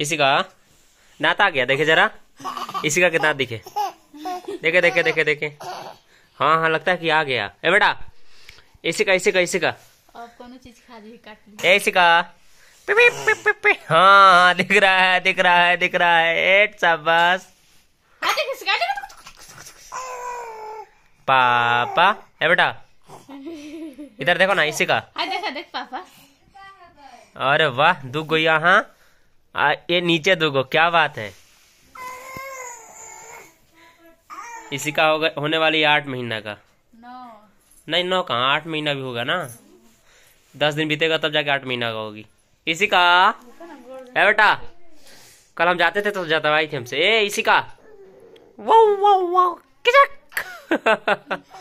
इसी का नाता आ गया देखे जरा इसी का कितना दिखे देखे देखे देखे देखे हाँ हाँ लगता है कि आ गया ए बेटा इसी का इसी का इसी का इसी का पे पे पे पे पे हाँ दिख रहा है दिख रहा है दिख रहा है एट शाबाश पापा ए बेटा इधर देखो ना इसी का हाँ, देख पापा अरे वाह दुख गई हाँ आ, ये नीचे दोगो क्या बात है इसी का होगा होने वाली आठ महीना का नौ नहीं नौ कहा आठ महीना भी होगा ना दस दिन बीतेगा तब जाके आठ महीना का होगी इसी का है बेटा कल हम जाते थे तो जाता भाई थे हमसे ए इसी का वो वो वो किचक